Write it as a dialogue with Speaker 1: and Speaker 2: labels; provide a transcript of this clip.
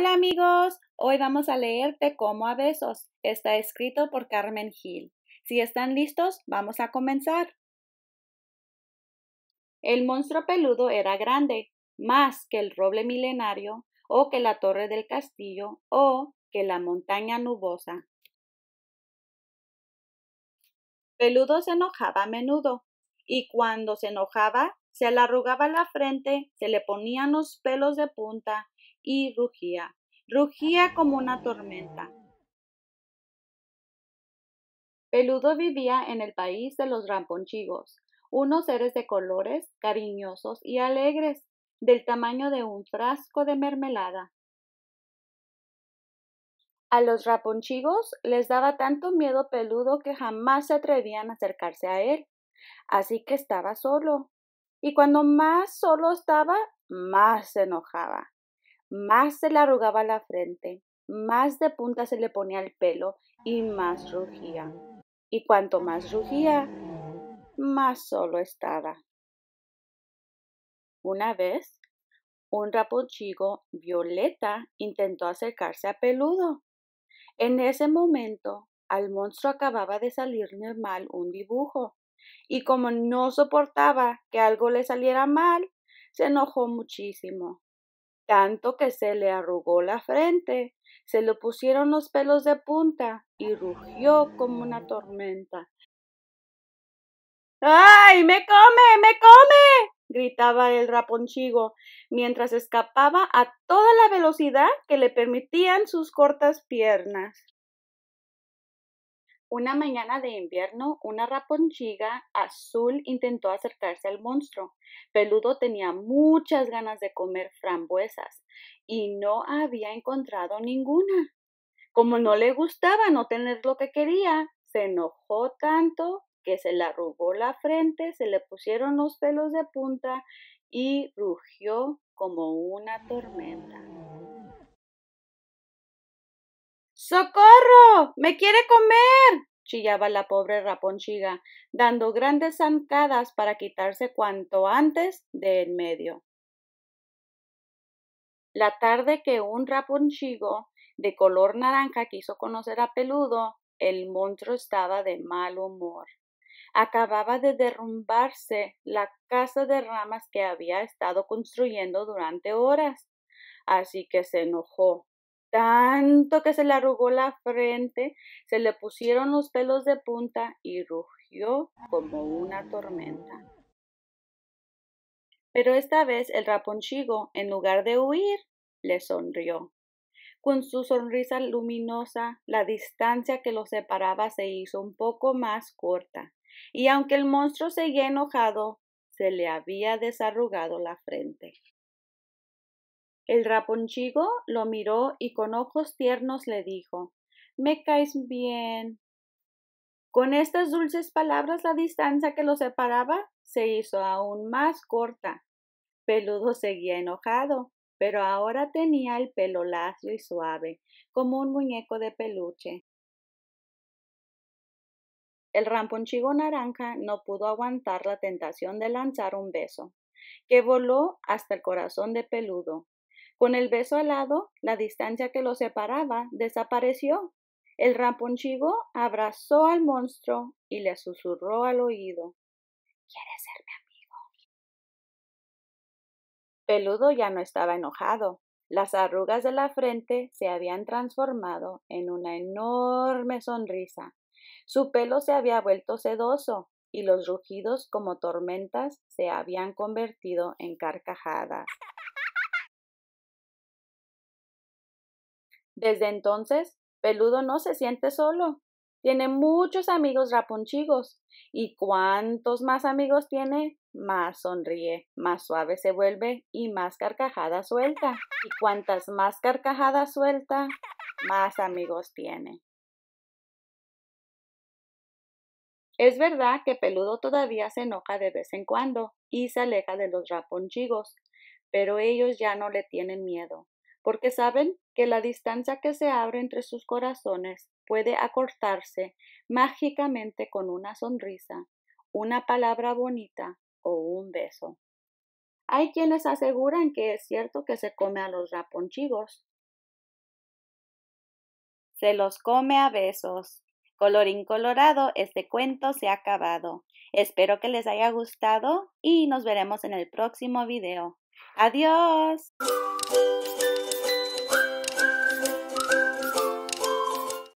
Speaker 1: Hola amigos, hoy vamos a leerte cómo como a besos. Está escrito por Carmen Gil. Si están listos, vamos a comenzar. El monstruo peludo era grande, más que el roble milenario, o que la torre del castillo, o que la montaña nubosa. Peludo se enojaba a menudo, y cuando se enojaba, se le arrugaba la frente, se le ponían los pelos de punta y rugía. Rugía como una tormenta. Peludo vivía en el país de los ramponchigos, unos seres de colores, cariñosos y alegres, del tamaño de un frasco de mermelada. A los raponchigos les daba tanto miedo peludo que jamás se atrevían a acercarse a él. Así que estaba solo. Y cuando más solo estaba, más se enojaba. Más se le arrugaba la frente, más de punta se le ponía el pelo y más rugía. Y cuanto más rugía, más solo estaba. Una vez, un rapuchigo, violeta intentó acercarse a Peludo. En ese momento, al monstruo acababa de salirle mal un dibujo, y como no soportaba que algo le saliera mal, se enojó muchísimo tanto que se le arrugó la frente, se le pusieron los pelos de punta y rugió como una tormenta. ¡Ay, me come, me come! gritaba el raponchigo, mientras escapaba a toda la velocidad que le permitían sus cortas piernas. Una mañana de invierno, una raponchiga azul intentó acercarse al monstruo. Peludo tenía muchas ganas de comer frambuesas y no había encontrado ninguna. Como no le gustaba no tener lo que quería, se enojó tanto que se le arrugó la frente, se le pusieron los pelos de punta y rugió como una tormenta. ¡Socorro! ¡Me quiere comer! chillaba la pobre raponchiga, dando grandes zancadas para quitarse cuanto antes de en medio. La tarde que un raponchigo de color naranja quiso conocer a Peludo, el monstruo estaba de mal humor. Acababa de derrumbarse la casa de ramas que había estado construyendo durante horas, así que se enojó tanto que se le arrugó la frente, se le pusieron los pelos de punta y rugió como una tormenta. Pero esta vez el raponchigo, en lugar de huir, le sonrió. Con su sonrisa luminosa, la distancia que lo separaba se hizo un poco más corta, y aunque el monstruo seguía enojado, se le había desarrugado la frente. El raponchigo lo miró y con ojos tiernos le dijo Me caes bien. Con estas dulces palabras la distancia que lo separaba se hizo aún más corta. Peludo seguía enojado, pero ahora tenía el pelo lacio y suave, como un muñeco de peluche. El ramponchigo naranja no pudo aguantar la tentación de lanzar un beso, que voló hasta el corazón de Peludo, con el beso alado, la distancia que lo separaba desapareció. El raponchivo abrazó al monstruo y le susurró al oído. ¿Quieres ser mi amigo? Peludo ya no estaba enojado. Las arrugas de la frente se habían transformado en una enorme sonrisa. Su pelo se había vuelto sedoso y los rugidos como tormentas se habían convertido en carcajadas. Desde entonces, Peludo no se siente solo. Tiene muchos amigos raponchigos. Y cuantos más amigos tiene, más sonríe, más suave se vuelve y más carcajadas suelta. Y cuantas más carcajadas suelta, más amigos tiene. Es verdad que Peludo todavía se enoja de vez en cuando y se aleja de los raponchigos, pero ellos ya no le tienen miedo porque saben que la distancia que se abre entre sus corazones puede acortarse mágicamente con una sonrisa, una palabra bonita o un beso. Hay quienes aseguran que es cierto que se come a los raponchigos. Se los come a besos. Colorín colorado, este cuento se ha acabado. Espero que les haya gustado y nos veremos en el próximo video. Adiós.